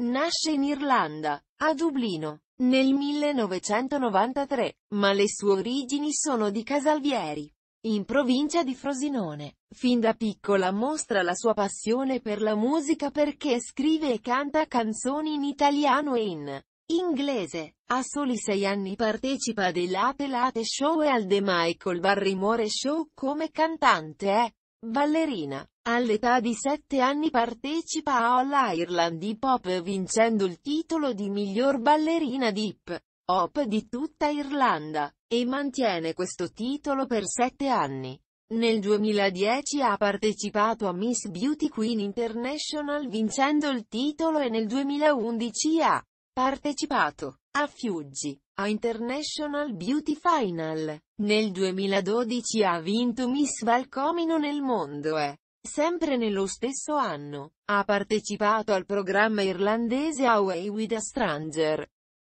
Nasce in Irlanda, a Dublino, nel 1993, ma le sue origini sono di Casalvieri, in provincia di Frosinone. Fin da piccola mostra la sua passione per la musica perché scrive e canta canzoni in italiano e in inglese. A soli sei anni partecipa dei Late Late Show e al The Michael Barrymore Show come cantante e eh? Ballerina. All'età di 7 anni partecipa a All Ireland Hip Hop vincendo il titolo di miglior ballerina di hip hop di tutta Irlanda, e mantiene questo titolo per 7 anni. Nel 2010 ha partecipato a Miss Beauty Queen International vincendo il titolo e nel 2011 ha Partecipato a Fiuggi, a International Beauty Final. Nel 2012 ha vinto Miss Valcomino nel mondo e, eh. sempre nello stesso anno, ha partecipato al programma irlandese Away with a Stranger,